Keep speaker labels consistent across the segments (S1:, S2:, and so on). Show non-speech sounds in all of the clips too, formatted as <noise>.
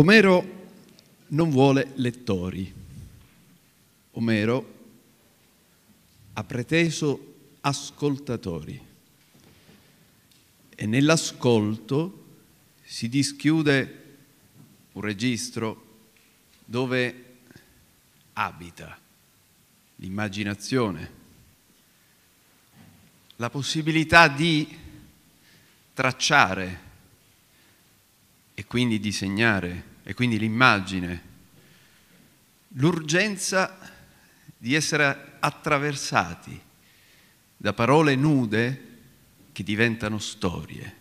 S1: Omero non vuole lettori. Omero ha preteso ascoltatori e nell'ascolto si dischiude un registro dove abita l'immaginazione, la possibilità di tracciare e quindi disegnare e quindi l'immagine, l'urgenza di essere attraversati da parole nude che diventano storie.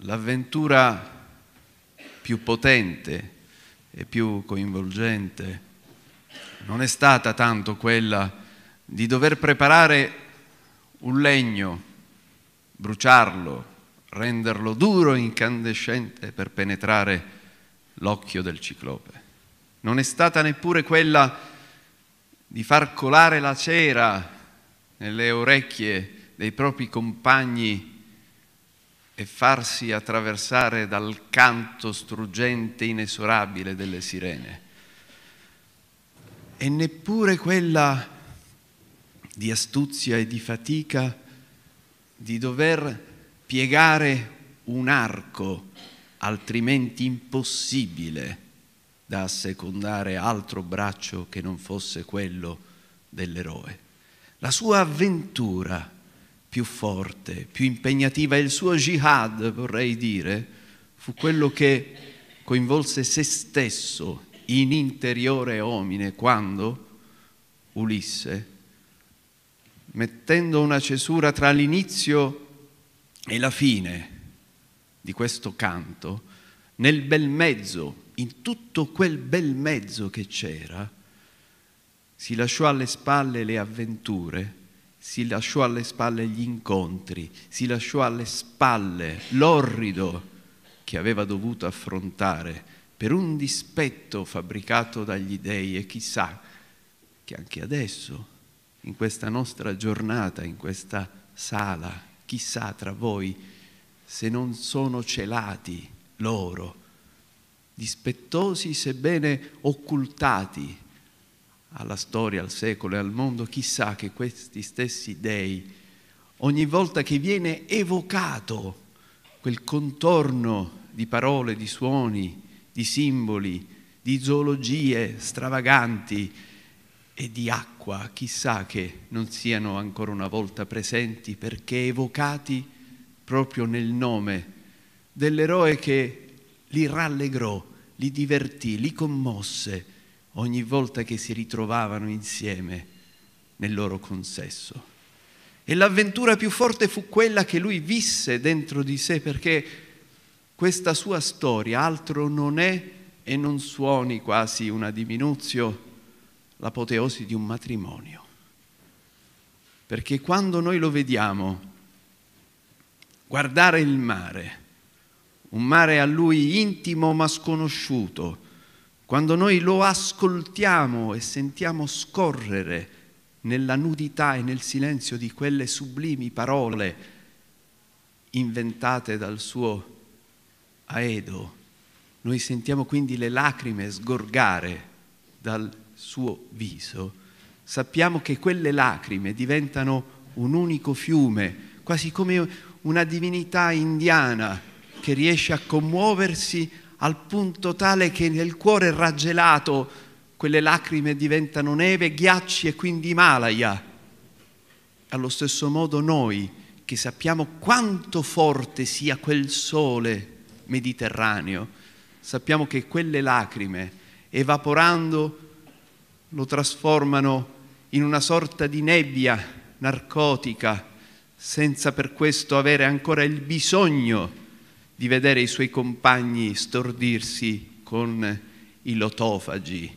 S1: L'avventura più potente e più coinvolgente non è stata tanto quella di dover preparare un legno, bruciarlo, renderlo duro e incandescente per penetrare l'occhio del ciclope. Non è stata neppure quella di far colare la cera nelle orecchie dei propri compagni e farsi attraversare dal canto struggente e inesorabile delle sirene. E neppure quella di astuzia e di fatica di dover piegare un arco altrimenti impossibile da assecondare altro braccio che non fosse quello dell'eroe. La sua avventura più forte, più impegnativa, il suo jihad, vorrei dire, fu quello che coinvolse se stesso in interiore omine quando Ulisse, mettendo una cesura tra l'inizio e la fine di questo canto, nel bel mezzo, in tutto quel bel mezzo che c'era, si lasciò alle spalle le avventure, si lasciò alle spalle gli incontri, si lasciò alle spalle l'orrido che aveva dovuto affrontare per un dispetto fabbricato dagli dèi e chissà che anche adesso, in questa nostra giornata, in questa sala, chissà tra voi se non sono celati loro, dispettosi sebbene occultati alla storia, al secolo e al mondo, chissà che questi stessi dei, ogni volta che viene evocato quel contorno di parole, di suoni, di simboli, di zoologie stravaganti, e di acqua, chissà che non siano ancora una volta presenti perché evocati proprio nel nome dell'eroe che li rallegrò, li divertì, li commosse ogni volta che si ritrovavano insieme nel loro consesso. E l'avventura più forte fu quella che lui visse dentro di sé perché questa sua storia altro non è e non suoni quasi una diminuzione l'apoteosi di un matrimonio. Perché quando noi lo vediamo guardare il mare, un mare a lui intimo ma sconosciuto, quando noi lo ascoltiamo e sentiamo scorrere nella nudità e nel silenzio di quelle sublimi parole inventate dal suo Aedo, noi sentiamo quindi le lacrime sgorgare dal suo viso, sappiamo che quelle lacrime diventano un unico fiume, quasi come una divinità indiana che riesce a commuoversi al punto tale che nel cuore raggelato quelle lacrime diventano neve, ghiacci e quindi malaya. Allo stesso modo noi che sappiamo quanto forte sia quel sole mediterraneo, sappiamo che quelle lacrime evaporando lo trasformano in una sorta di nebbia narcotica, senza per questo avere ancora il bisogno di vedere i suoi compagni stordirsi con i lotofagi.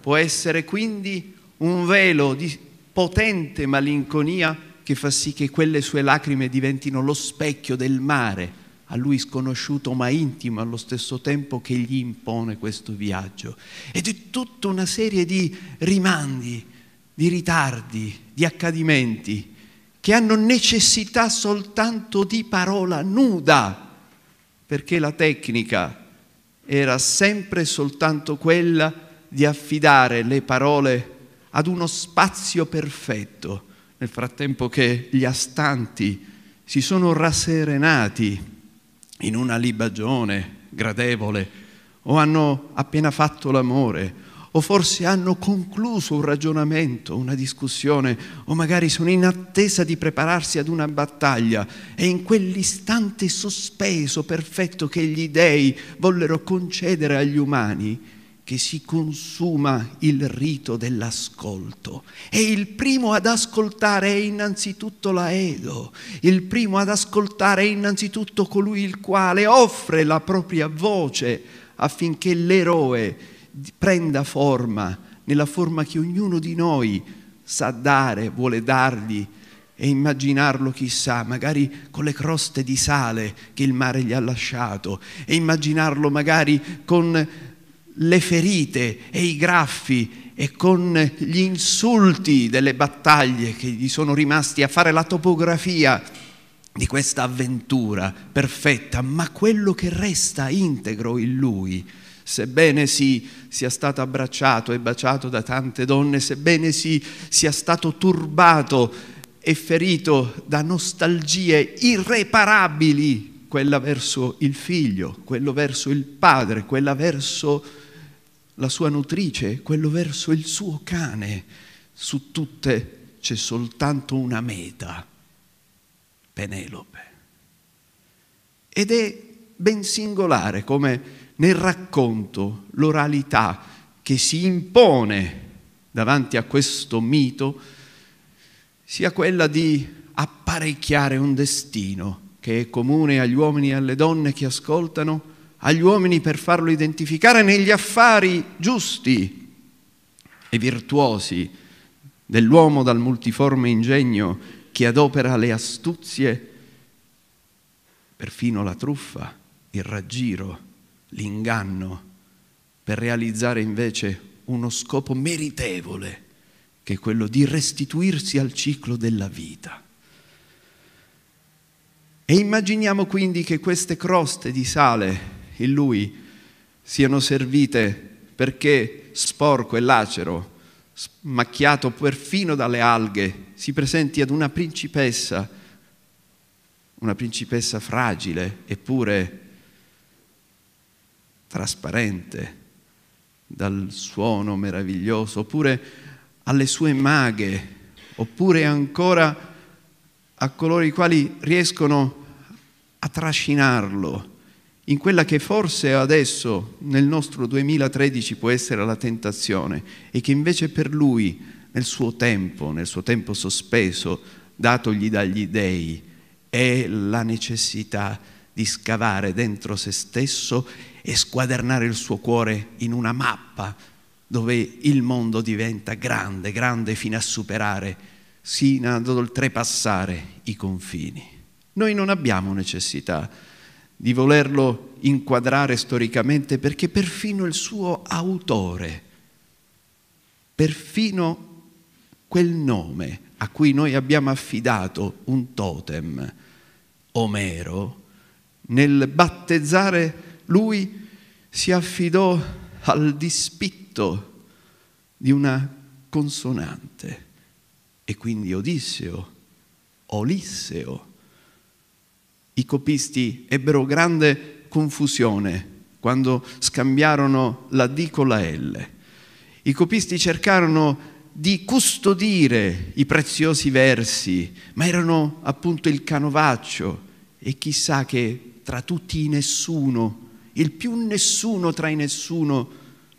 S1: Può essere quindi un velo di potente malinconia che fa sì che quelle sue lacrime diventino lo specchio del mare a lui sconosciuto ma intimo allo stesso tempo che gli impone questo viaggio. E di tutta una serie di rimandi, di ritardi, di accadimenti che hanno necessità soltanto di parola nuda, perché la tecnica era sempre soltanto quella di affidare le parole ad uno spazio perfetto, nel frattempo che gli astanti si sono rasserenati in una libagione gradevole, o hanno appena fatto l'amore, o forse hanno concluso un ragionamento, una discussione, o magari sono in attesa di prepararsi ad una battaglia, e in quell'istante sospeso perfetto che gli dei vollero concedere agli umani, che si consuma il rito dell'ascolto. E il primo ad ascoltare è innanzitutto Laedo, il primo ad ascoltare è innanzitutto colui il quale offre la propria voce affinché l'eroe prenda forma, nella forma che ognuno di noi sa dare, vuole dargli e immaginarlo chissà, magari con le croste di sale che il mare gli ha lasciato, e immaginarlo magari con le ferite e i graffi e con gli insulti delle battaglie che gli sono rimasti a fare la topografia di questa avventura perfetta, ma quello che resta integro in lui, sebbene si, sia stato abbracciato e baciato da tante donne, sebbene si, sia stato turbato e ferito da nostalgie irreparabili quella verso il figlio, quello verso il padre, quella verso la sua nutrice, quello verso il suo cane. Su tutte c'è soltanto una meta, Penelope. Ed è ben singolare come nel racconto l'oralità che si impone davanti a questo mito sia quella di apparecchiare un destino che è comune agli uomini e alle donne che ascoltano, agli uomini per farlo identificare negli affari giusti e virtuosi dell'uomo dal multiforme ingegno che adopera le astuzie, perfino la truffa, il raggiro, l'inganno, per realizzare invece uno scopo meritevole, che è quello di restituirsi al ciclo della vita. E immaginiamo quindi che queste croste di sale in lui siano servite perché sporco e lacero, macchiato perfino dalle alghe, si presenti ad una principessa, una principessa fragile eppure trasparente dal suono meraviglioso, oppure alle sue maghe, oppure ancora a coloro i quali riescono a a trascinarlo in quella che forse adesso nel nostro 2013 può essere la tentazione e che invece per lui nel suo tempo, nel suo tempo sospeso, datogli dagli dèi, è la necessità di scavare dentro se stesso e squadernare il suo cuore in una mappa dove il mondo diventa grande, grande fino a superare, sino ad oltrepassare i confini. Noi non abbiamo necessità di volerlo inquadrare storicamente perché perfino il suo autore, perfino quel nome a cui noi abbiamo affidato un totem, Omero, nel battezzare lui si affidò al dispitto di una consonante e quindi Odisseo, Olisseo i copisti ebbero grande confusione quando scambiarono la D con la L. I copisti cercarono di custodire i preziosi versi, ma erano appunto il canovaccio e chissà che tra tutti i nessuno, il più nessuno tra i nessuno,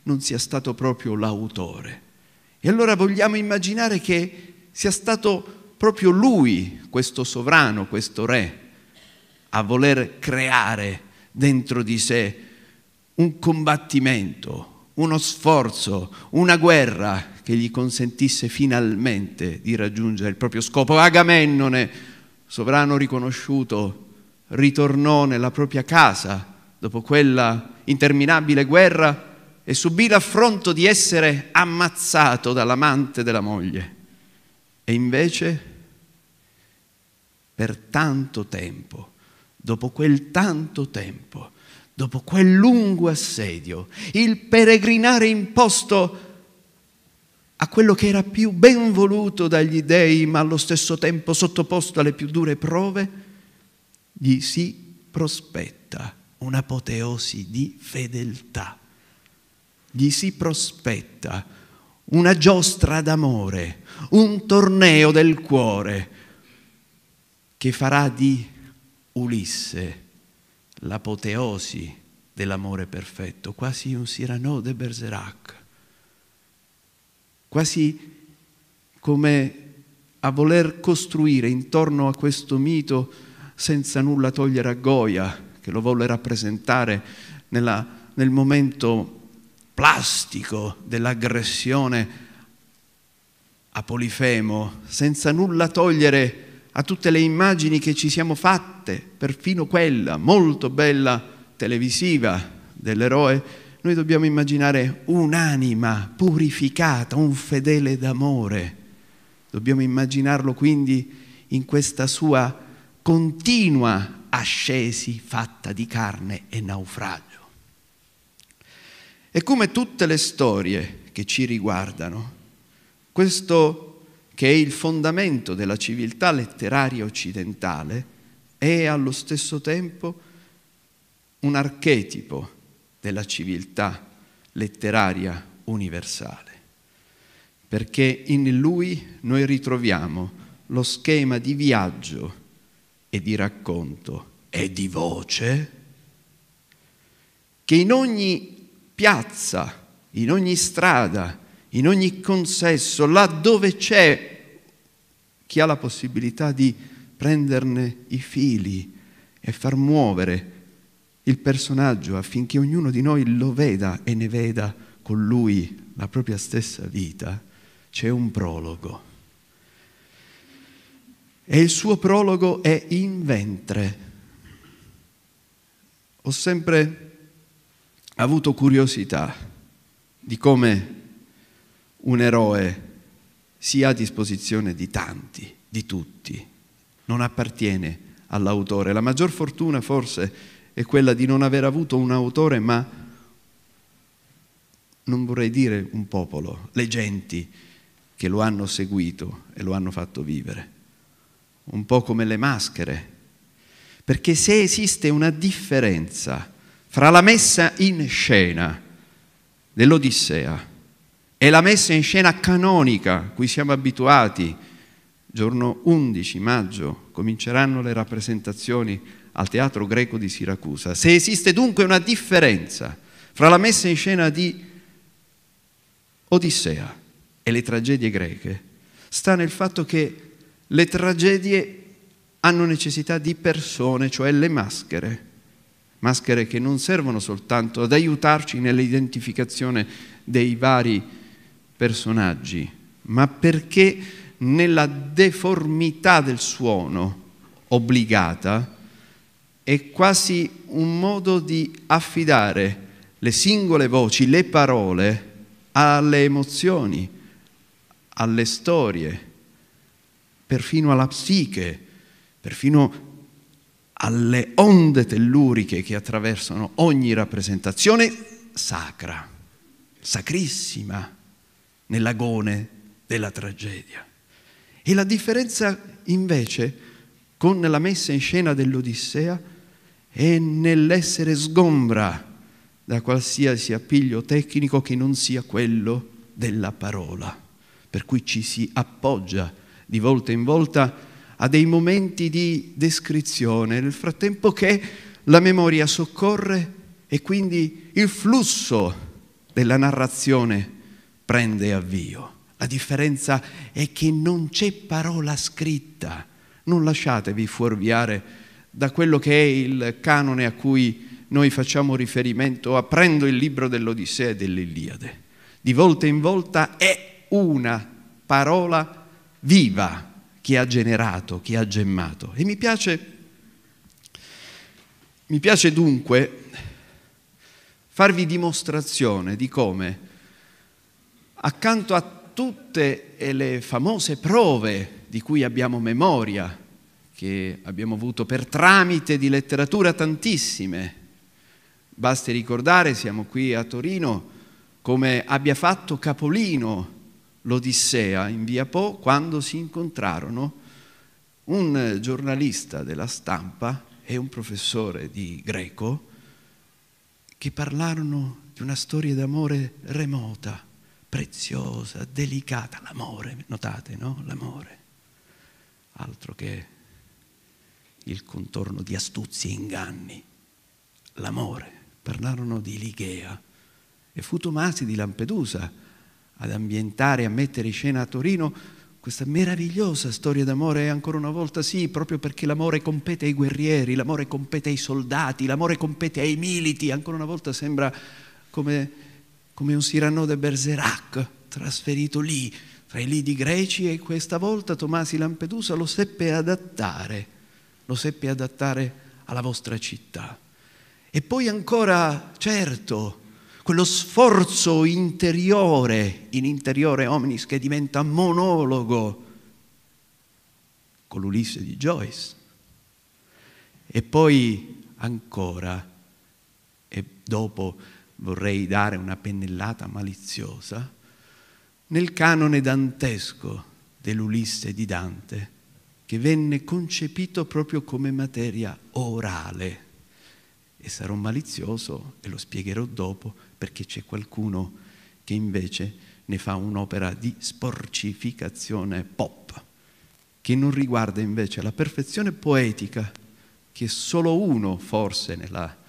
S1: non sia stato proprio l'autore. E allora vogliamo immaginare che sia stato proprio lui, questo sovrano, questo re, a voler creare dentro di sé un combattimento, uno sforzo, una guerra che gli consentisse finalmente di raggiungere il proprio scopo. Agamennone, sovrano riconosciuto, ritornò nella propria casa dopo quella interminabile guerra e subì l'affronto di essere ammazzato dall'amante della moglie. E invece, per tanto tempo, dopo quel tanto tempo, dopo quel lungo assedio, il peregrinare imposto a quello che era più ben voluto dagli dei, ma allo stesso tempo sottoposto alle più dure prove, gli si prospetta un'apoteosi di fedeltà. Gli si prospetta una giostra d'amore, un torneo del cuore che farà di Ulisse, l'apoteosi dell'amore perfetto, quasi un Cyrano de Berserac, quasi come a voler costruire intorno a questo mito senza nulla togliere a Goya, che lo volle rappresentare nella, nel momento plastico dell'aggressione a Polifemo, senza nulla togliere a tutte le immagini che ci siamo fatte parte, perfino quella molto bella televisiva dell'eroe, noi dobbiamo immaginare un'anima purificata, un fedele d'amore. Dobbiamo immaginarlo quindi in questa sua continua ascesi fatta di carne e naufragio. E come tutte le storie che ci riguardano, questo che è il fondamento della civiltà letteraria occidentale, è allo stesso tempo un archetipo della civiltà letteraria universale, perché in lui noi ritroviamo lo schema di viaggio e di racconto e di voce che in ogni piazza, in ogni strada, in ogni consesso, là dove c'è chi ha la possibilità di prenderne i fili e far muovere il personaggio affinché ognuno di noi lo veda e ne veda con lui la propria stessa vita, c'è un prologo. E il suo prologo è in ventre. Ho sempre avuto curiosità di come un eroe sia a disposizione di tanti, di tutti, non appartiene all'autore. La maggior fortuna forse è quella di non aver avuto un autore, ma non vorrei dire un popolo, le genti che lo hanno seguito e lo hanno fatto vivere. Un po' come le maschere. Perché se esiste una differenza fra la messa in scena dell'Odissea e la messa in scena canonica cui siamo abituati, Giorno 11 maggio cominceranno le rappresentazioni al Teatro Greco di Siracusa. Se esiste dunque una differenza fra la messa in scena di Odissea e le tragedie greche, sta nel fatto che le tragedie hanno necessità di persone, cioè le maschere, maschere che non servono soltanto ad aiutarci nell'identificazione dei vari personaggi, ma perché nella deformità del suono obbligata è quasi un modo di affidare le singole voci, le parole alle emozioni, alle storie, perfino alla psiche, perfino alle onde telluriche che attraversano ogni rappresentazione sacra, sacrissima, nell'agone della tragedia. E la differenza invece con la messa in scena dell'Odissea è nell'essere sgombra da qualsiasi appiglio tecnico che non sia quello della parola, per cui ci si appoggia di volta in volta a dei momenti di descrizione, nel frattempo che la memoria soccorre e quindi il flusso della narrazione prende avvio. La differenza è che non c'è parola scritta. Non lasciatevi fuorviare da quello che è il canone a cui noi facciamo riferimento aprendo il libro dell'Odissea e dell'Iliade. Di volta in volta è una parola viva che ha generato, che ha gemmato. E mi piace, mi piace dunque farvi dimostrazione di come accanto a tutte eh, le famose prove di cui abbiamo memoria, che abbiamo avuto per tramite di letteratura tantissime. Basti ricordare, siamo qui a Torino, come abbia fatto Capolino l'Odissea in via Po quando si incontrarono un giornalista della stampa e un professore di greco che parlarono di una storia d'amore remota preziosa, delicata, l'amore, notate, no? L'amore. Altro che il contorno di astuzie e inganni. L'amore. Parlarono di Ligea e fu Tomasi di Lampedusa ad ambientare a mettere in scena a Torino questa meravigliosa storia d'amore, E ancora una volta sì, proprio perché l'amore compete ai guerrieri, l'amore compete ai soldati, l'amore compete ai militi, ancora una volta sembra come come un Cyrano de Berserac trasferito lì, tra i lidi greci e questa volta Tomasi Lampedusa lo seppe adattare, lo seppe adattare alla vostra città. E poi ancora, certo, quello sforzo interiore, in interiore hominis, che diventa monologo con l'Ulisse di Joyce. E poi ancora, e dopo vorrei dare una pennellata maliziosa, nel canone dantesco dell'Ulisse di Dante, che venne concepito proprio come materia orale. E sarò malizioso e lo spiegherò dopo perché c'è qualcuno che invece ne fa un'opera di sporcificazione pop, che non riguarda invece la perfezione poetica che solo uno forse nella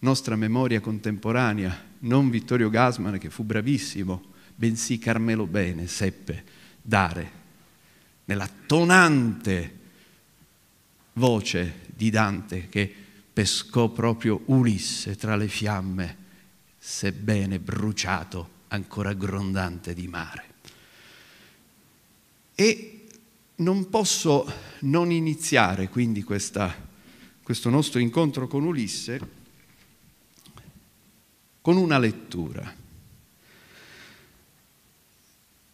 S1: nostra memoria contemporanea, non Vittorio Gasman che fu bravissimo, bensì Carmelo Bene seppe dare nella tonante voce di Dante che pescò proprio Ulisse tra le fiamme, sebbene bruciato, ancora grondante di mare. E non posso non iniziare quindi questa, questo nostro incontro con Ulisse con una lettura.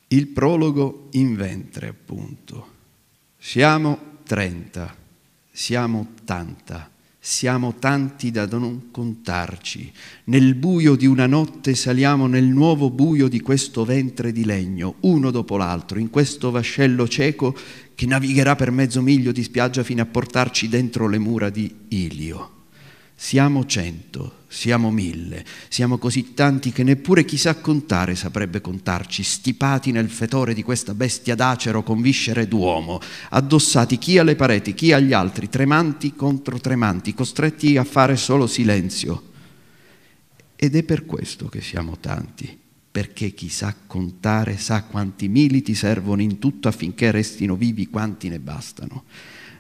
S1: Il prologo in ventre, appunto. Siamo 30, siamo 80, siamo tanti da non contarci. Nel buio di una notte saliamo nel nuovo buio di questo ventre di legno, uno dopo l'altro, in questo vascello cieco che navigherà per mezzo miglio di spiaggia fino a portarci dentro le mura di Ilio. Siamo cento, siamo mille, siamo così tanti che neppure chi sa contare saprebbe contarci, stipati nel fetore di questa bestia d'acero con viscere d'uomo, addossati chi alle pareti, chi agli altri, tremanti contro tremanti, costretti a fare solo silenzio. Ed è per questo che siamo tanti, perché chi sa contare sa quanti militi servono in tutto affinché restino vivi quanti ne bastano.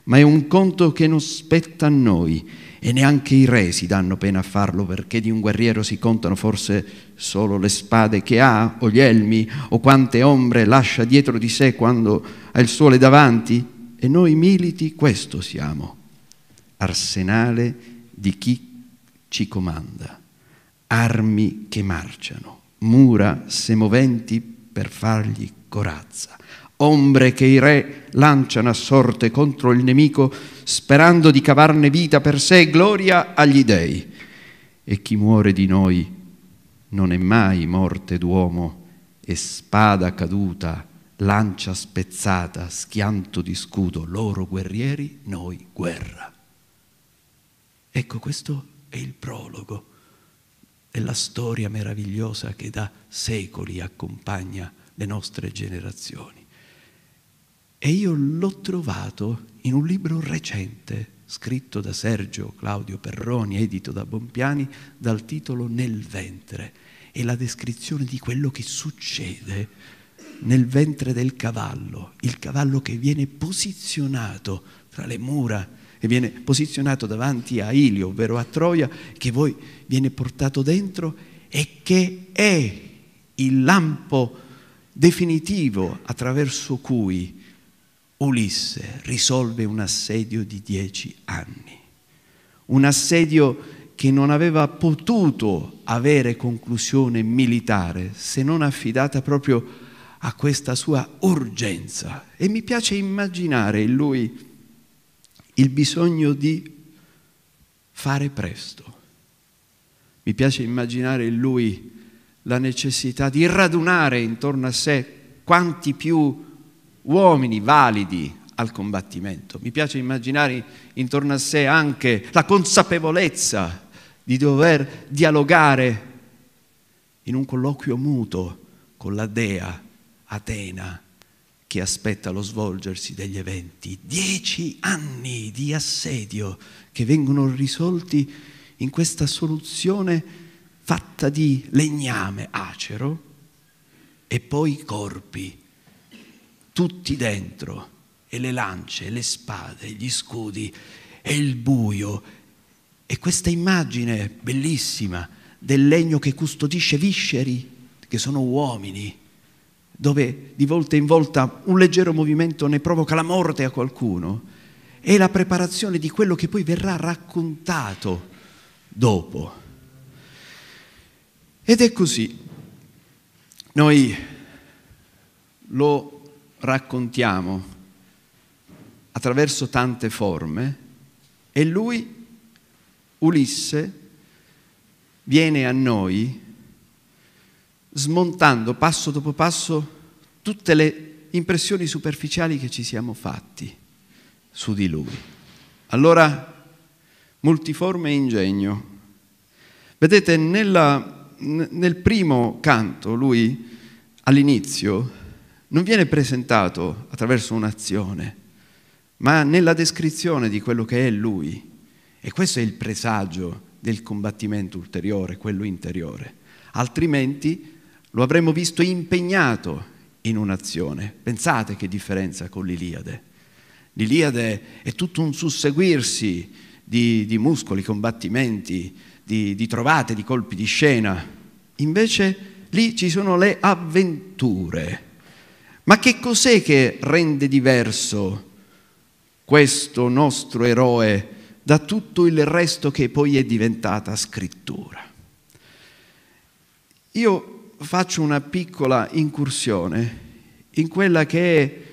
S1: Ma è un conto che non spetta a noi e neanche i re si danno pena a farlo perché di un guerriero si contano forse solo le spade che ha o gli elmi o quante ombre lascia dietro di sé quando ha il sole davanti e noi militi questo siamo, arsenale di chi ci comanda, armi che marciano, mura semoventi per fargli corazza, ombre che i re lanciano a sorte contro il nemico sperando di cavarne vita per sé, e gloria agli dèi. E chi muore di noi non è mai morte d'uomo, e spada caduta, lancia spezzata, schianto di scudo, loro guerrieri, noi guerra. Ecco, questo è il prologo, è la storia meravigliosa che da secoli accompagna le nostre generazioni. E io l'ho trovato in un libro recente, scritto da Sergio Claudio Perroni, edito da Bompiani, dal titolo Nel ventre. E la descrizione di quello che succede nel ventre del cavallo, il cavallo che viene posizionato tra le mura e viene posizionato davanti a Ilio, ovvero a Troia, che poi viene portato dentro e che è il lampo definitivo attraverso cui Ulisse risolve un assedio di dieci anni, un assedio che non aveva potuto avere conclusione militare se non affidata proprio a questa sua urgenza. E mi piace immaginare in lui il bisogno di fare presto. Mi piace immaginare in lui la necessità di radunare intorno a sé quanti più uomini validi al combattimento. Mi piace immaginare intorno a sé anche la consapevolezza di dover dialogare in un colloquio muto con la dea Atena che aspetta lo svolgersi degli eventi. Dieci anni di assedio che vengono risolti in questa soluzione fatta di legname acero e poi corpi tutti dentro, e le lance, le spade, gli scudi, e il buio. E questa immagine bellissima del legno che custodisce visceri, che sono uomini, dove di volta in volta un leggero movimento ne provoca la morte a qualcuno, è la preparazione di quello che poi verrà raccontato dopo. Ed è così. Noi lo raccontiamo attraverso tante forme e lui, Ulisse, viene a noi smontando passo dopo passo tutte le impressioni superficiali che ci siamo fatti su di lui. Allora, multiforme e ingegno. Vedete, nella, nel primo canto lui all'inizio non viene presentato attraverso un'azione, ma nella descrizione di quello che è lui. E questo è il presagio del combattimento ulteriore, quello interiore. Altrimenti lo avremmo visto impegnato in un'azione. Pensate che differenza con l'Iliade. L'Iliade è tutto un susseguirsi di, di muscoli, combattimenti, di, di trovate, di colpi di scena. Invece lì ci sono le avventure ma che cos'è che rende diverso questo nostro eroe da tutto il resto che poi è diventata scrittura? Io faccio una piccola incursione in, che,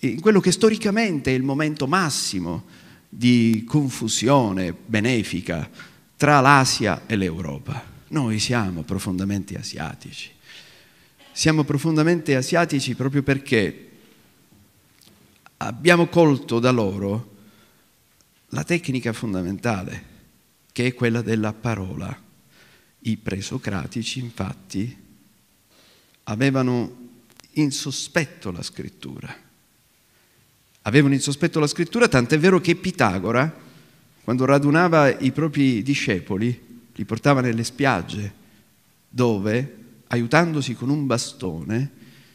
S1: in quello che storicamente è il momento massimo di confusione benefica tra l'Asia e l'Europa. Noi siamo profondamente asiatici siamo profondamente asiatici proprio perché abbiamo colto da loro la tecnica fondamentale, che è quella della parola. I presocratici, infatti, avevano in sospetto la scrittura. Avevano in sospetto la scrittura, tant'è vero che Pitagora, quando radunava i propri discepoli, li portava nelle spiagge, dove aiutandosi con un bastone,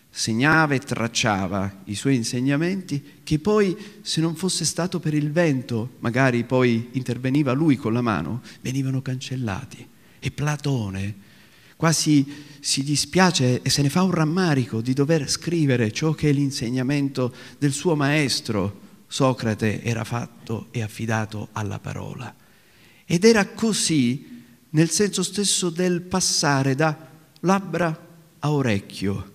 S1: segnava e tracciava i suoi insegnamenti, che poi, se non fosse stato per il vento, magari poi interveniva lui con la mano, venivano cancellati. E Platone quasi si dispiace e se ne fa un rammarico di dover scrivere ciò che l'insegnamento del suo maestro Socrate era fatto e affidato alla parola. Ed era così nel senso stesso del passare da labbra a orecchio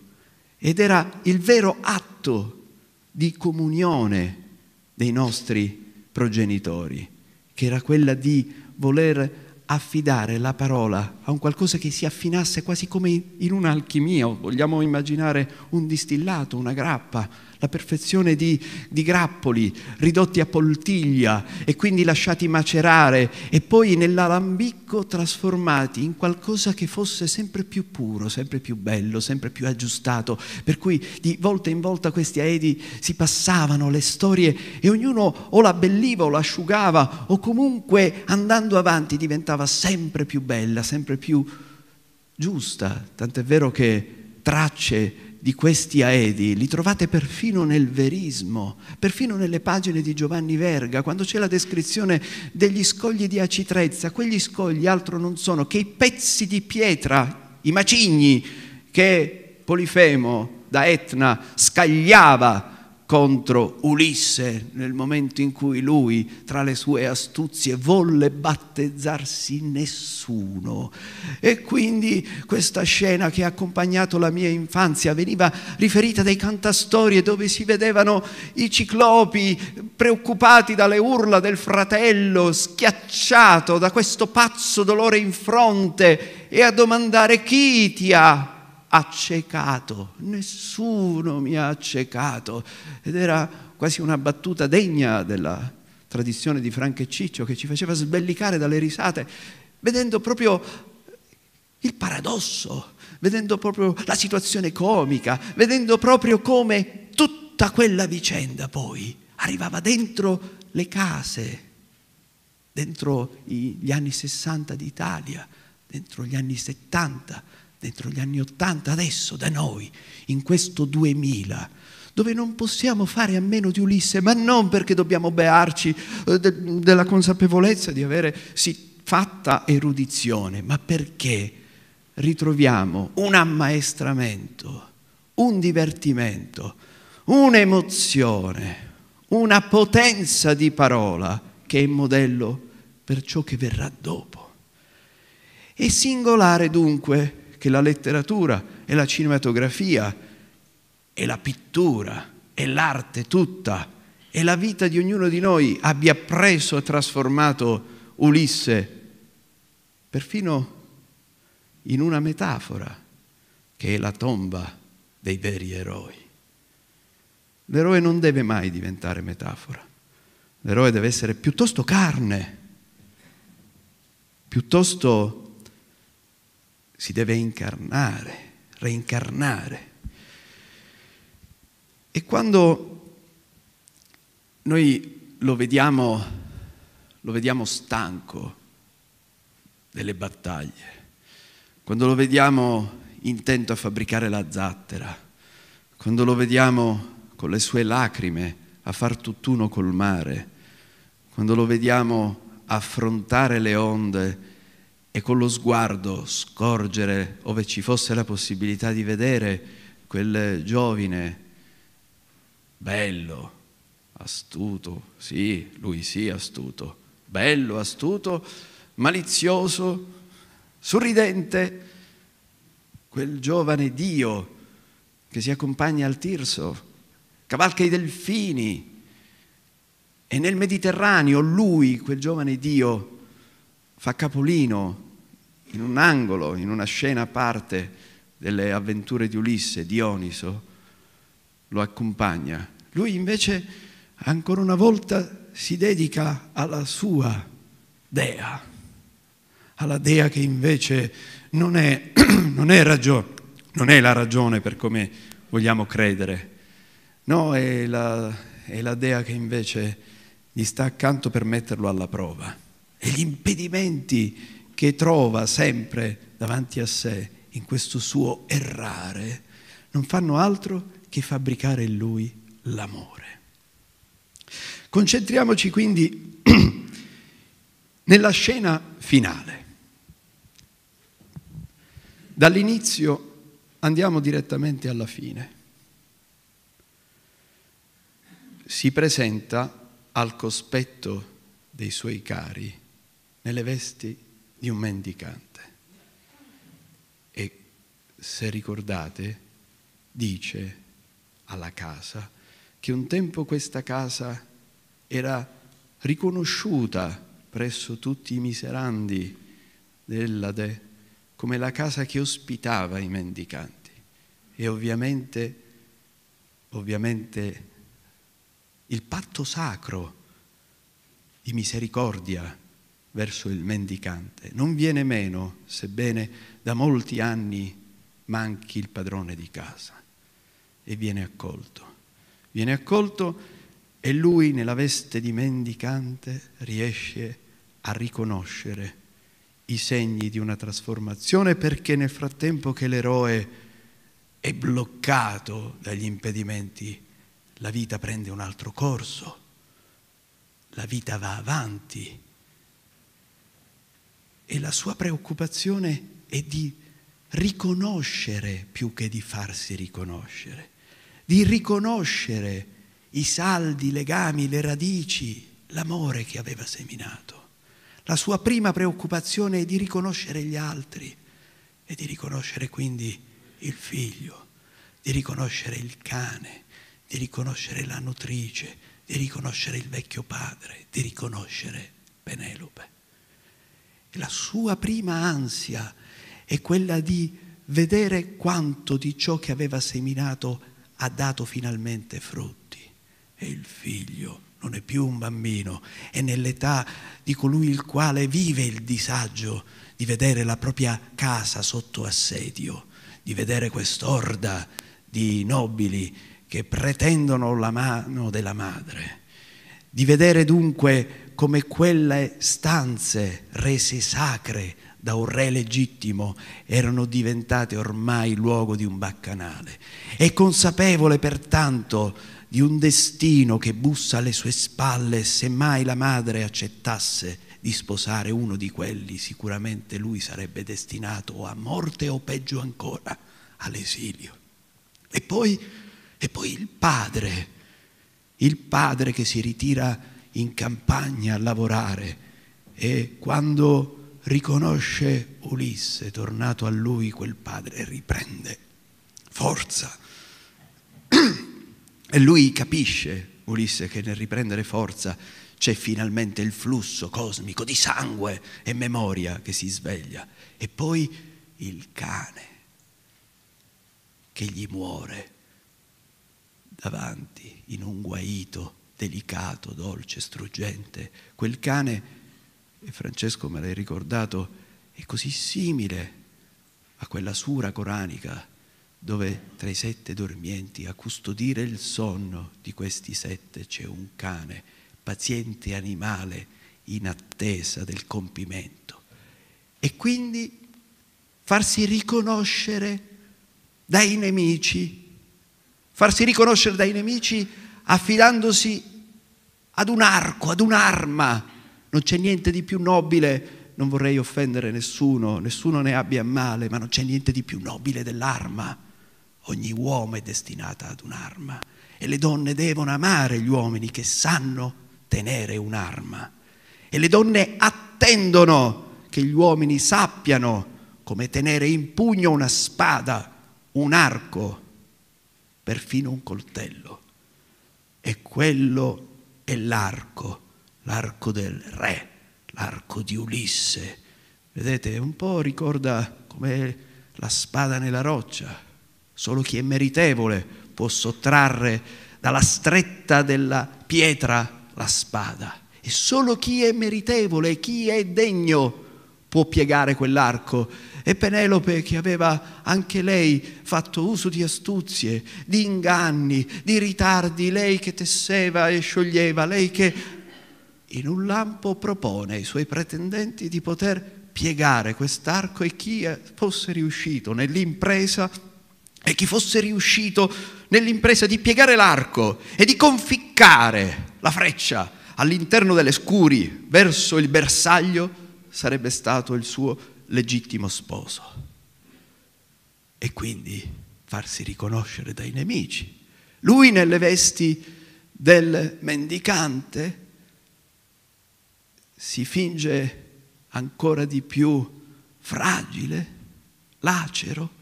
S1: ed era il vero atto di comunione dei nostri progenitori, che era quella di voler affidare la parola a un qualcosa che si affinasse quasi come in un'alchimia, vogliamo immaginare un distillato, una grappa, la perfezione di, di, grappoli ridotti a poltiglia e quindi lasciati macerare e poi nell'alambicco trasformati in qualcosa che fosse sempre più puro, sempre più bello, sempre più aggiustato, per cui di volta in volta questi aedi si passavano le storie e ognuno o la belliva o l'asciugava o comunque andando avanti diventava sempre più bella, sempre più giusta, tant'è vero che tracce di questi aedi li trovate perfino nel verismo, perfino nelle pagine di Giovanni Verga, quando c'è la descrizione degli scogli di acitrezza, quegli scogli altro non sono che i pezzi di pietra, i macigni che Polifemo da Etna scagliava contro Ulisse nel momento in cui lui, tra le sue astuzie, volle battezzarsi nessuno. E quindi questa scena che ha accompagnato la mia infanzia veniva riferita dai cantastorie dove si vedevano i ciclopi preoccupati dalle urla del fratello, schiacciato da questo pazzo dolore in fronte e a domandare chi ti ha accecato, nessuno mi ha accecato. Ed era quasi una battuta degna della tradizione di Franco e Ciccio che ci faceva sbellicare dalle risate, vedendo proprio il paradosso, vedendo proprio la situazione comica, vedendo proprio come tutta quella vicenda poi arrivava dentro le case, dentro gli anni 60 d'Italia, dentro gli anni 70 dentro gli anni Ottanta, adesso da noi, in questo 2000, dove non possiamo fare a meno di Ulisse, ma non perché dobbiamo bearci eh, de- della consapevolezza di avere sì, fatta erudizione, ma perché ritroviamo un ammaestramento, un divertimento, un'emozione, una potenza di parola che è modello per ciò che verrà dopo. È singolare dunque che la letteratura e la cinematografia e la pittura e l'arte tutta e la vita di ognuno di noi abbia preso e trasformato Ulisse perfino in una metafora che è la tomba dei veri eroi. L'eroe non deve mai diventare metafora, l'eroe deve essere piuttosto carne, piuttosto si deve incarnare, reincarnare. E quando noi lo vediamo, lo vediamo stanco delle battaglie, quando lo vediamo intento a fabbricare la zattera, quando lo vediamo con le sue lacrime a far tutt'uno col mare, quando lo vediamo affrontare le onde e con lo sguardo scorgere, ove ci fosse la possibilità di vedere, quel giovine bello, astuto, sì, lui sì, astuto, bello, astuto, malizioso, sorridente, quel giovane Dio che si accompagna al Tirso, cavalca i delfini e nel Mediterraneo lui, quel giovane Dio, fa capolino in un angolo, in una scena a parte delle avventure di Ulisse, Dioniso, lo accompagna. Lui invece ancora una volta si dedica alla sua dea, alla dea che invece non è, <clears throat> non è, ragione, non è la ragione per come vogliamo credere, no, è la, è la dea che invece gli sta accanto per metterlo alla prova. E gli impedimenti che trova sempre davanti a sé in questo suo errare, non fanno altro che fabbricare in lui l'amore. Concentriamoci quindi <clears throat> nella scena finale. Dall'inizio andiamo direttamente alla fine. Si presenta al cospetto dei suoi cari nelle vesti di un mendicante. E se ricordate, dice alla casa che un tempo questa casa era riconosciuta presso tutti i miserandi dell'Ade come la casa che ospitava i mendicanti e ovviamente, ovviamente il patto sacro di misericordia verso il mendicante. Non viene meno, sebbene da molti anni manchi il padrone di casa. E viene accolto. Viene accolto e lui nella veste di mendicante riesce a riconoscere i segni di una trasformazione perché nel frattempo che l'eroe è bloccato dagli impedimenti, la vita prende un altro corso, la vita va avanti e la sua preoccupazione è di riconoscere più che di farsi riconoscere, di riconoscere i saldi, i legami, le radici, l'amore che aveva seminato. La sua prima preoccupazione è di riconoscere gli altri e di riconoscere quindi il figlio, di riconoscere il cane, di riconoscere la nutrice, di riconoscere il vecchio padre, di riconoscere Penelope. E la sua prima ansia è quella di vedere quanto di ciò che aveva seminato ha dato finalmente frutti. E il figlio non è più un bambino, è nell'età di colui il quale vive il disagio di vedere la propria casa sotto assedio, di vedere quest'orda di nobili che pretendono la mano della madre, di vedere dunque come quelle stanze rese sacre da un re legittimo erano diventate ormai luogo di un baccanale e consapevole pertanto di un destino che bussa alle sue spalle se mai la madre accettasse di sposare uno di quelli sicuramente lui sarebbe destinato a morte o peggio ancora all'esilio e poi, e poi il padre il padre che si ritira in campagna a lavorare e quando riconosce Ulisse, tornato a lui, quel padre riprende forza. <clears throat> E lui capisce, Ulisse, che nel riprendere forza c'è finalmente il flusso cosmico di sangue e memoria che si sveglia. E poi il cane che gli muore davanti in un guaito delicato, dolce, struggente. Quel cane, e Francesco me l'hai ricordato, è così simile a quella sura coranica dove tra i sette dormienti a custodire il sonno di questi sette c'è un cane, paziente animale in attesa del compimento. E quindi farsi riconoscere dai nemici, farsi riconoscere dai nemici affidandosi ad un arco, ad un'arma. Non c'è niente di più nobile, non vorrei offendere nessuno, nessuno ne abbia male, ma non c'è niente di più nobile dell'arma. Ogni uomo è destinato ad un'arma e le donne devono amare gli uomini che sanno tenere un'arma e le donne attendono che gli uomini sappiano come tenere in pugno una spada, un arco, perfino un coltello e quello è l'arco, l'arco del re, l'arco di Ulisse. Vedete, un po' ricorda come la spada nella roccia. Solo chi è meritevole può sottrarre dalla stretta della pietra la spada. E solo chi è meritevole, chi è degno, può piegare quell'arco e Penelope che aveva anche lei fatto uso di astuzie, di inganni, di ritardi, lei che tesseva e scioglieva, lei che in un lampo propone ai suoi pretendenti di poter piegare quest'arco e chi fosse riuscito nell'impresa e chi fosse riuscito nell'impresa di piegare l'arco e di conficcare la freccia all'interno delle scuri verso il bersaglio sarebbe stato il suo legittimo sposo e quindi farsi riconoscere dai nemici. Lui nelle vesti del mendicante si finge ancora di più fragile, lacero,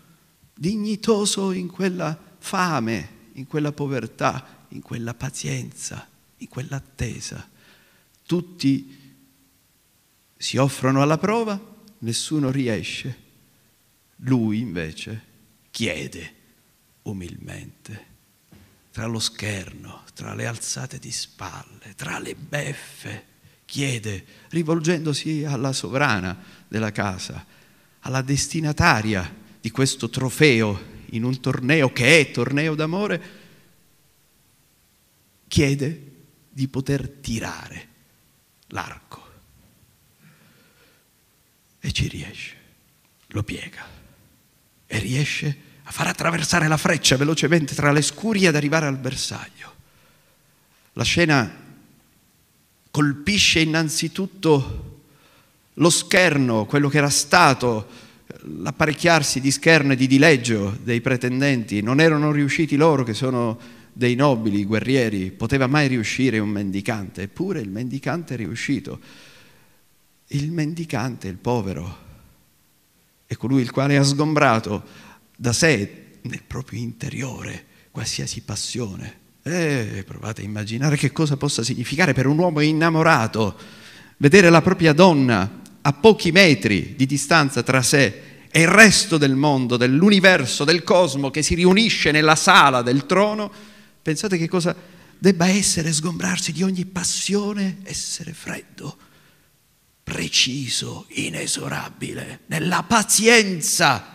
S1: dignitoso in quella fame, in quella povertà, in quella pazienza, in quell'attesa. Tutti si offrono alla prova nessuno riesce. Lui invece chiede umilmente, tra lo scherno, tra le alzate di spalle, tra le beffe, chiede, rivolgendosi alla sovrana della casa, alla destinataria di questo trofeo in un torneo che è torneo d'amore, chiede di poter tirare l'arco e ci riesce, lo piega e riesce a far attraversare la freccia velocemente tra le scurie ad arrivare al bersaglio. La scena colpisce innanzitutto lo scherno, quello che era stato l'apparecchiarsi di scherno e di dileggio dei pretendenti. Non erano riusciti loro che sono dei nobili, guerrieri, poteva mai riuscire un mendicante, eppure il mendicante è riuscito il mendicante, il povero, è colui il quale ha sgombrato da sé, nel proprio interiore, qualsiasi passione. E eh, provate a immaginare che cosa possa significare per un uomo innamorato vedere la propria donna a pochi metri di distanza tra sé e il resto del mondo, dell'universo, del cosmo che si riunisce nella sala del trono. Pensate che cosa debba essere sgombrarsi di ogni passione, essere freddo preciso, inesorabile, nella pazienza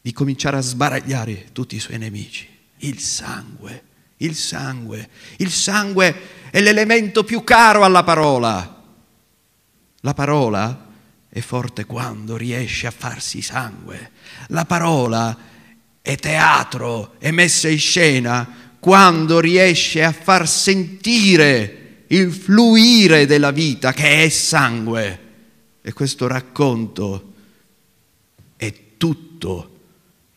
S1: di cominciare a sbaragliare tutti i suoi nemici. Il sangue, il sangue, il sangue è l'elemento più caro alla parola. La parola è forte quando riesce a farsi sangue. La parola è teatro, è messa in scena quando riesce a far sentire il fluire della vita che è sangue. E questo racconto è tutto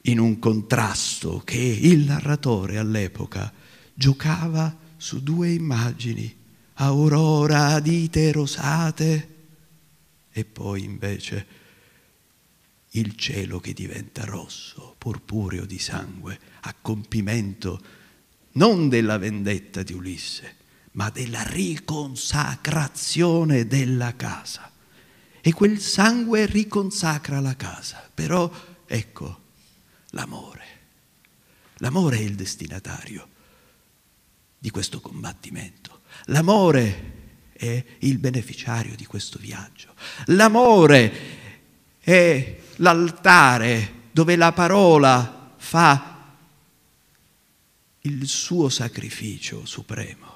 S1: in un contrasto che il narratore all'epoca giocava su due immagini, aurora, dite rosate e poi invece il cielo che diventa rosso, purpureo di sangue, a compimento non della vendetta di Ulisse, ma della riconsacrazione della casa. E quel sangue riconsacra la casa, però ecco l'amore. L'amore è il destinatario di questo combattimento. L'amore è il beneficiario di questo viaggio. L'amore è l'altare dove la parola fa il suo sacrificio supremo.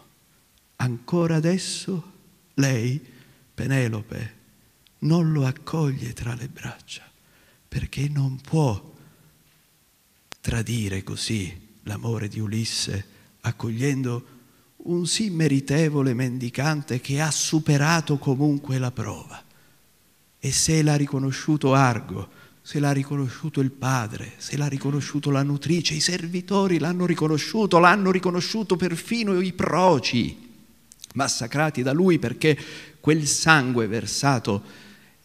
S1: Ancora adesso lei, Penelope, non lo accoglie tra le braccia perché non può tradire così l'amore di Ulisse accogliendo un sì meritevole mendicante che ha superato comunque la prova. E se l'ha riconosciuto Argo, se l'ha riconosciuto il padre, se l'ha riconosciuto la nutrice, i servitori l'hanno riconosciuto, l'hanno riconosciuto perfino i proci massacrati da lui perché quel sangue versato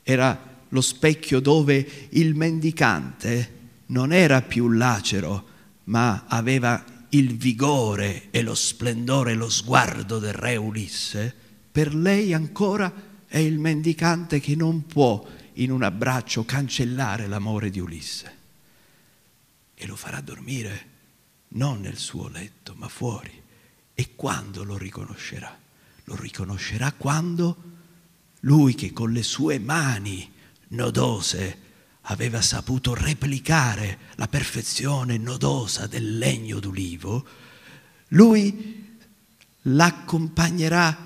S1: era lo specchio dove il mendicante non era più lacero, ma aveva il vigore e lo splendore e lo sguardo del re Ulisse, per lei ancora è il mendicante che non può in un abbraccio cancellare l'amore di Ulisse. E lo farà dormire non nel suo letto, ma fuori. E quando lo riconoscerà? lo riconoscerà quando lui che con le sue mani nodose aveva saputo replicare la perfezione nodosa del legno d'ulivo, lui l'accompagnerà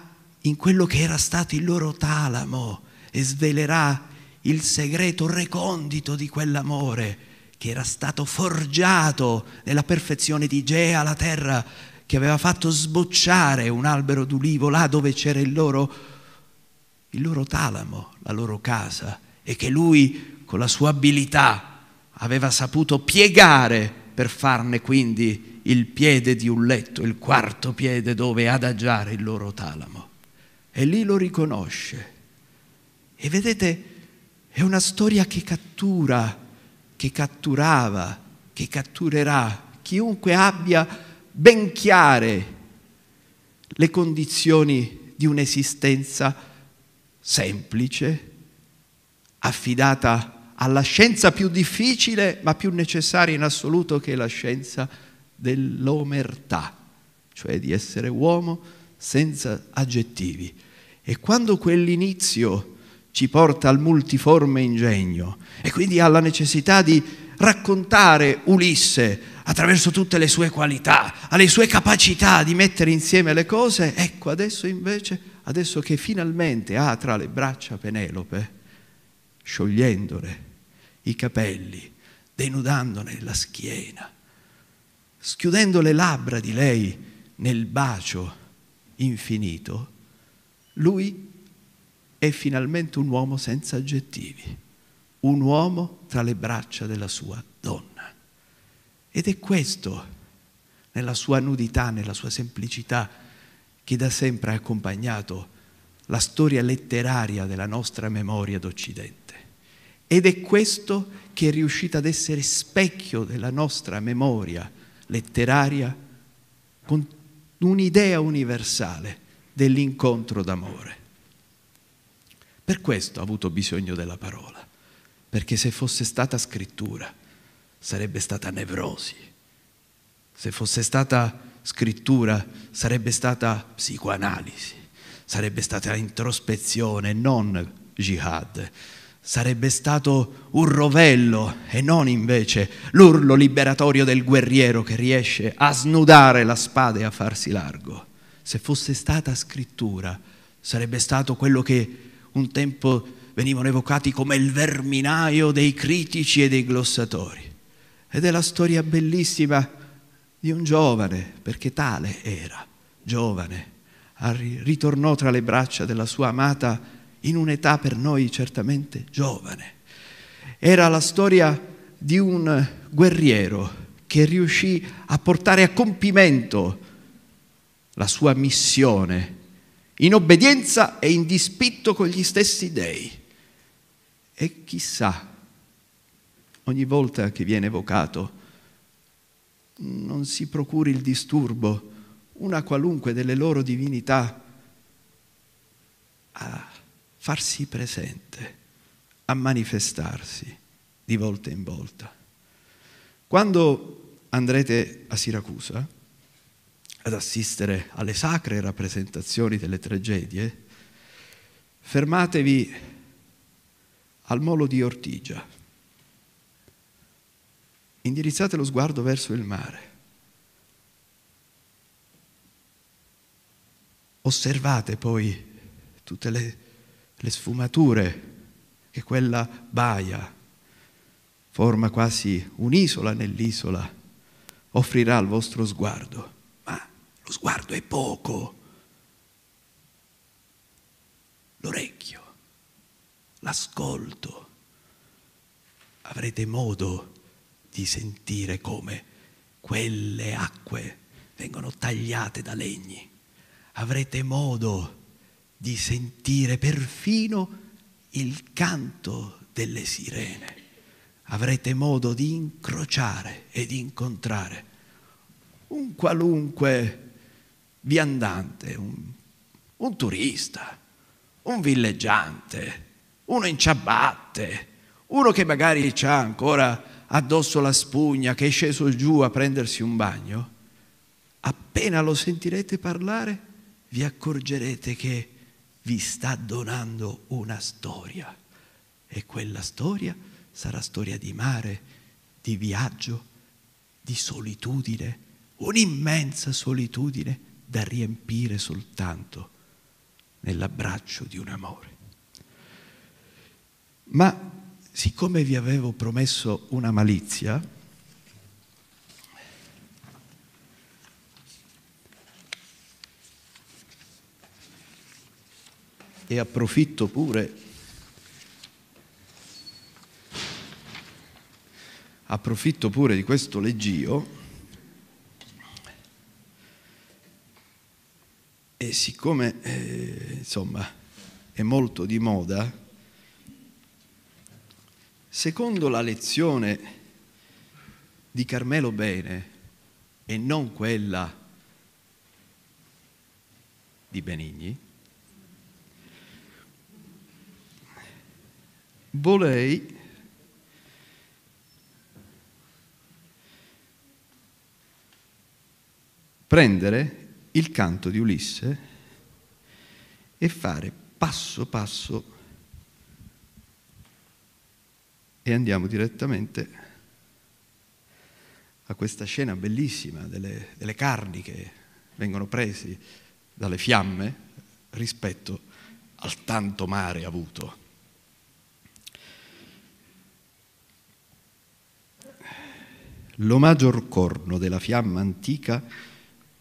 S1: in quello che era stato il loro talamo e svelerà il segreto recondito di quell'amore che era stato forgiato nella perfezione di Gea la terra che aveva fatto sbocciare un albero d'ulivo là dove c'era il loro, il loro talamo, la loro casa, e che lui con la sua abilità aveva saputo piegare per farne quindi il piede di un letto, il quarto piede dove adagiare il loro talamo. E lì lo riconosce. E vedete, è una storia che cattura, che catturava, che catturerà chiunque abbia ben chiare le condizioni di un'esistenza semplice, affidata alla scienza più difficile ma più necessaria in assoluto che è la scienza dell'omertà, cioè di essere uomo senza aggettivi. E quando quell'inizio ci porta al multiforme ingegno e quindi alla necessità di raccontare Ulisse attraverso tutte le sue qualità, alle sue capacità di mettere insieme le cose, ecco adesso invece, adesso che finalmente ha tra le braccia Penelope, sciogliendole i capelli, denudandone la schiena, schiudendo le labbra di lei nel bacio infinito, lui è finalmente un uomo senza aggettivi un uomo tra le braccia della sua donna. Ed è questo, nella sua nudità, nella sua semplicità, che da sempre ha accompagnato la storia letteraria della nostra memoria d'Occidente. Ed è questo che è riuscito ad essere specchio della nostra memoria letteraria con un'idea universale dell'incontro d'amore. Per questo ha avuto bisogno della parola perché se fosse stata scrittura sarebbe stata nevrosi, se fosse stata scrittura sarebbe stata psicoanalisi, sarebbe stata introspezione, non jihad, sarebbe stato un rovello e non invece l'urlo liberatorio del guerriero che riesce a snudare la spada e a farsi largo. Se fosse stata scrittura, sarebbe stato quello che un tempo venivano evocati come il verminaio dei critici e dei glossatori. Ed è la storia bellissima di un giovane, perché tale era, giovane, ritornò tra le braccia della sua amata in un'età per noi certamente giovane. Era la storia di un guerriero che riuscì a portare a compimento la sua missione in obbedienza e in dispitto con gli stessi dei. E chissà, ogni volta che viene evocato, non si procuri il disturbo, una qualunque delle loro divinità, a farsi presente, a manifestarsi di volta in volta. Quando andrete a Siracusa ad assistere alle sacre rappresentazioni delle tragedie, fermatevi al molo di Ortigia. Indirizzate lo sguardo verso il mare. Osservate poi tutte le, le sfumature che quella baia forma quasi un'isola nell'isola, offrirà al vostro sguardo. Ma lo sguardo è poco. L'orecchio l'ascolto, avrete modo di sentire come quelle acque vengono tagliate da legni. Avrete modo di sentire perfino il canto delle sirene. Avrete modo di incrociare e di incontrare un qualunque viandante, un, un turista, un villeggiante, uno in ciabatte, uno che magari ha ancora addosso la spugna, che è sceso giù a prendersi un bagno, appena lo sentirete parlare, vi accorgerete che vi sta donando una storia. E quella storia sarà storia di mare, di viaggio, di solitudine, un'immensa solitudine da riempire soltanto nell'abbraccio di un amore. Ma siccome vi avevo promesso una malizia, e approfitto pure, approfitto pure di questo leggio, e siccome eh, insomma è molto di moda, Secondo la lezione di Carmelo Bene e non quella di Benigni, volei prendere il canto di Ulisse e fare passo passo e andiamo direttamente a questa scena bellissima delle, delle carni che vengono presi dalle fiamme rispetto al tanto mare avuto. L'omaggio corno della fiamma antica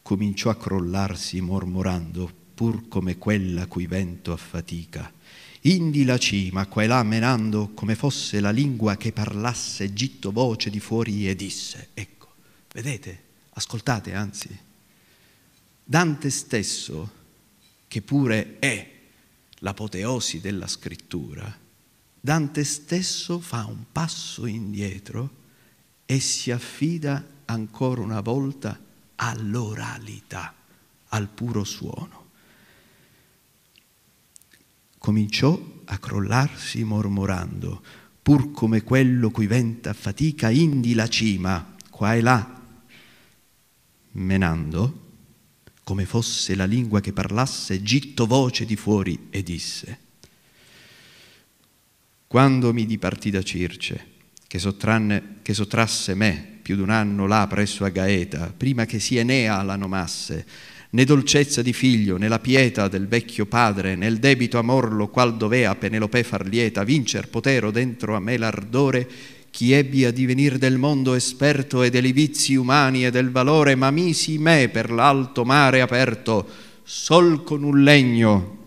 S1: cominciò a crollarsi mormorando, pur come quella cui vento affatica Indi la cima, qua e là menando, come fosse la lingua che parlasse Egitto voce di fuori e disse. Ecco, vedete, ascoltate anzi, Dante stesso, che pure è l'apoteosi della scrittura, Dante stesso fa un passo indietro e si affida ancora una volta all'oralità, al puro suono cominciò a crollarsi mormorando, pur come quello cui venta fatica indi la cima, qua e là, menando, come fosse la lingua che parlasse, gitto voce di fuori e disse, quando mi dipartì da Circe, che, sottranne, che sottrasse me più d'un anno là presso a Gaeta, prima che si Enea la nomasse, né dolcezza di figlio, né la pietà del vecchio padre, nel debito amor lo qual dovea Penelope far lieta, vincer potero dentro a me l'ardore, chi ebbi a divenir del mondo esperto e dei vizi umani e del valore, ma misi me per l'alto mare aperto, sol con un legno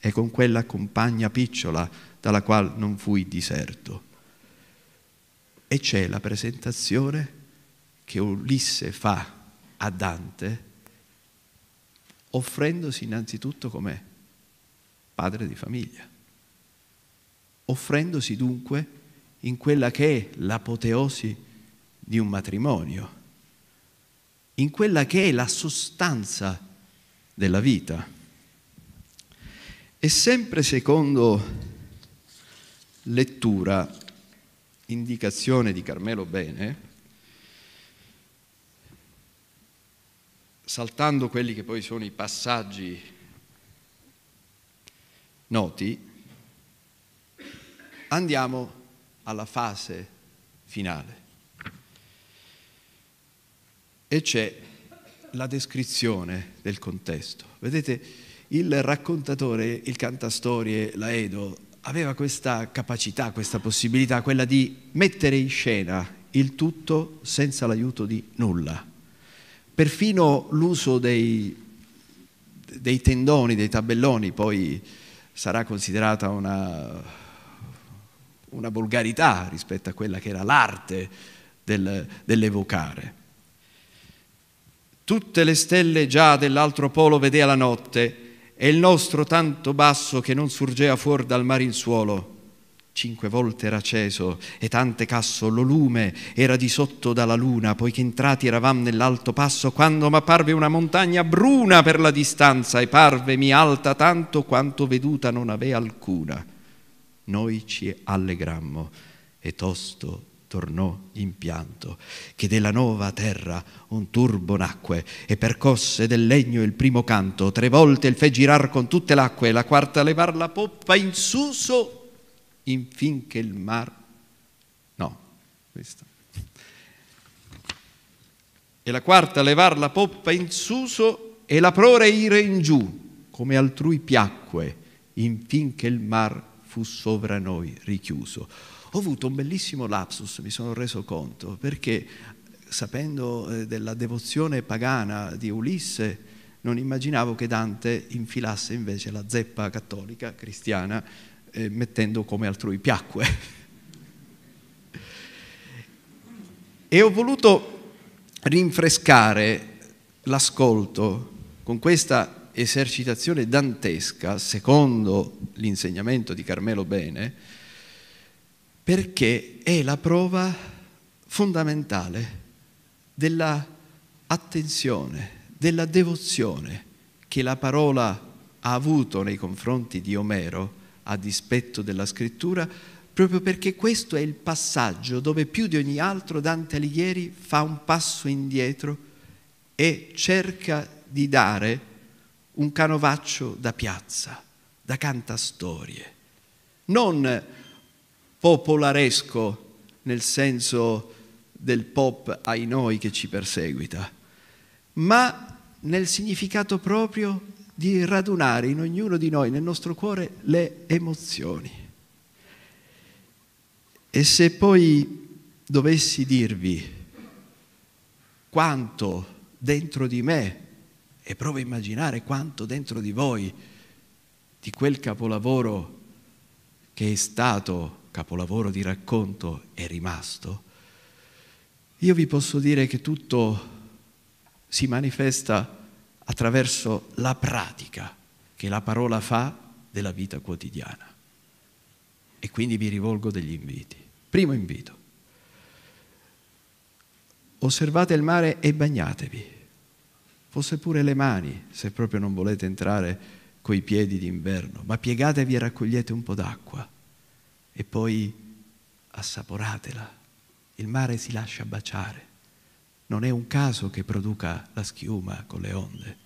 S1: e con quella compagna picciola dalla qual non fui diserto. E c'è la presentazione che Ulisse fa a Dante offrendosi innanzitutto come padre di famiglia, offrendosi dunque in quella che è l'apoteosi di un matrimonio, in quella che è la sostanza della vita. E sempre secondo lettura, indicazione di Carmelo Bene, saltando quelli che poi sono i passaggi noti, andiamo alla fase finale. E c'è la descrizione del contesto. Vedete, il raccontatore, il cantastorie, Laedo, aveva questa capacità, questa possibilità, quella di mettere in scena il tutto senza l'aiuto di nulla. Perfino l'uso dei, dei tendoni, dei tabelloni, poi sarà considerata una, una volgarità rispetto a quella che era l'arte del, dell'evocare. Tutte le stelle già dell'altro polo vedea la notte e il nostro tanto basso che non surgea fuori dal mare in suolo Cinque volte era acceso e tante casso lo lume era di sotto dalla luna, poiché entrati eravam nell'alto passo, quando m'apparve una montagna bruna per la distanza e parvemi alta tanto quanto veduta non avea alcuna. Noi ci allegrammo e tosto tornò in pianto che della nuova terra un turbo nacque e percosse del legno il primo canto, tre volte il fe girar con tutte l'acque, la quarta levar la poppa in suso infinché il mar... No, questa. E la quarta, levar la poppa in suso e la prore ire in giù, come altrui piacque, infinché il mar fu sovra noi richiuso. Ho avuto un bellissimo lapsus, mi sono reso conto, perché sapendo eh, della devozione pagana di Ulisse, non immaginavo che Dante infilasse invece la zeppa cattolica, cristiana, eh, mettendo come altrui piacque. e ho voluto rinfrescare l'ascolto con questa esercitazione dantesca, secondo l'insegnamento di Carmelo Bene, perché è la prova fondamentale della attenzione, della devozione che la parola ha avuto nei confronti di Omero a dispetto della scrittura, proprio perché questo è il passaggio dove più di ogni altro Dante Alighieri fa un passo indietro e cerca di dare un canovaccio da piazza, da cantastorie, non popolaresco nel senso del pop ai noi che ci perseguita, ma nel significato proprio di radunare in ognuno di noi, nel nostro cuore, le emozioni. E se poi dovessi dirvi quanto dentro di me, e provo a immaginare quanto dentro di voi, di quel capolavoro che è stato capolavoro di racconto è rimasto, io vi posso dire che tutto si manifesta attraverso la pratica che la parola fa della vita quotidiana. E quindi vi rivolgo degli inviti. Primo invito. Osservate il mare e bagnatevi, fosse pure le mani, se proprio non volete entrare coi piedi d'inverno, ma piegatevi e raccogliete un po' d'acqua e poi assaporatela. Il mare si lascia baciare non è un caso che produca la schiuma con le onde.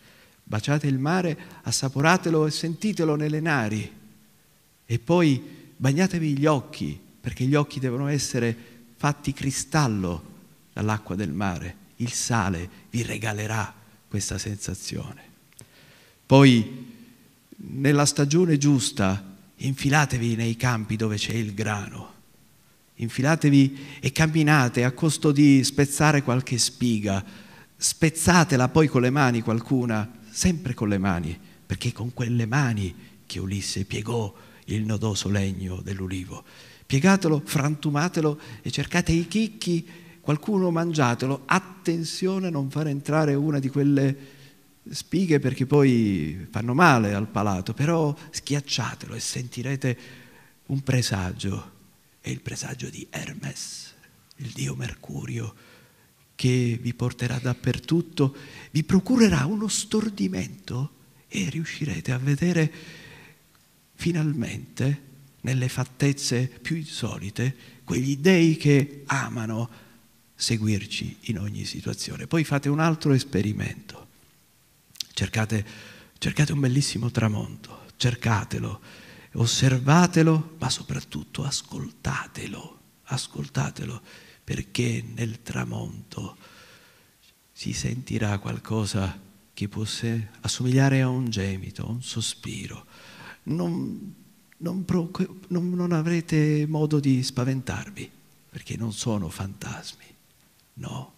S1: Baciate il mare, assaporatelo e sentitelo nelle nari. E poi bagnatevi gli occhi, perché gli occhi devono essere fatti cristallo dall'acqua del mare. Il sale vi regalerà questa sensazione. Poi, nella stagione giusta, infilatevi nei campi dove c'è il grano infilatevi e camminate a costo di spezzare qualche spiga, spezzatela poi con le mani qualcuna, sempre con le mani, perché con quelle mani che Ulisse piegò il nodoso legno dell'ulivo. Piegatelo, frantumatelo e cercate i chicchi, qualcuno mangiatelo, attenzione a non far entrare una di quelle spighe perché poi fanno male al palato, però schiacciatelo e sentirete un presagio è il presagio di Hermes, il dio Mercurio, che vi porterà dappertutto, vi procurerà uno stordimento e riuscirete a vedere finalmente, nelle fattezze più insolite, quegli dei che amano seguirci in ogni situazione. Poi fate un altro esperimento, cercate, cercate un bellissimo tramonto, cercatelo osservatelo, ma soprattutto ascoltatelo, ascoltatelo, perché nel tramonto si sentirà qualcosa che può assomigliare a un gemito, a un sospiro. Non, non, non, non avrete modo di spaventarvi, perché non sono fantasmi, no,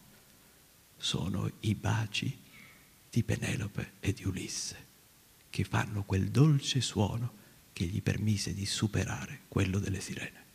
S1: sono i baci di Penelope e di Ulisse, che fanno quel dolce suono che gli permise di superare quello delle sirene.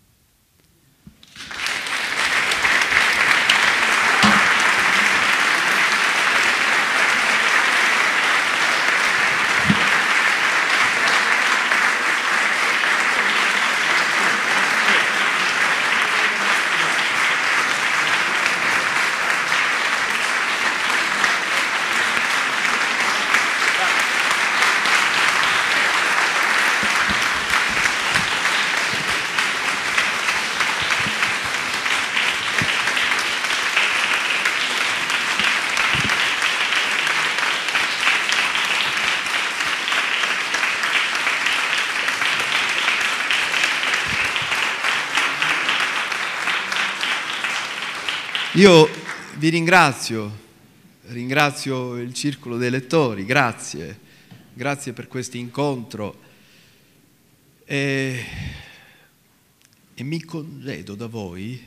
S1: Io vi ringrazio, ringrazio il Circolo dei Lettori, grazie, grazie per questo incontro e, e, mi congedo da voi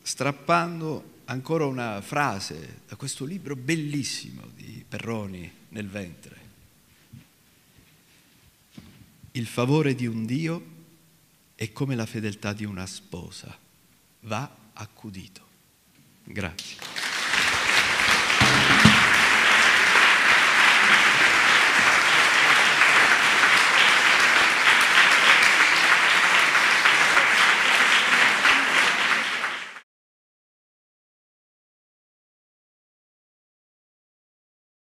S1: strappando ancora una frase da questo libro bellissimo di Perroni nel ventre. Il favore di un Dio è come la fedeltà di una sposa, va accudito. Grazie.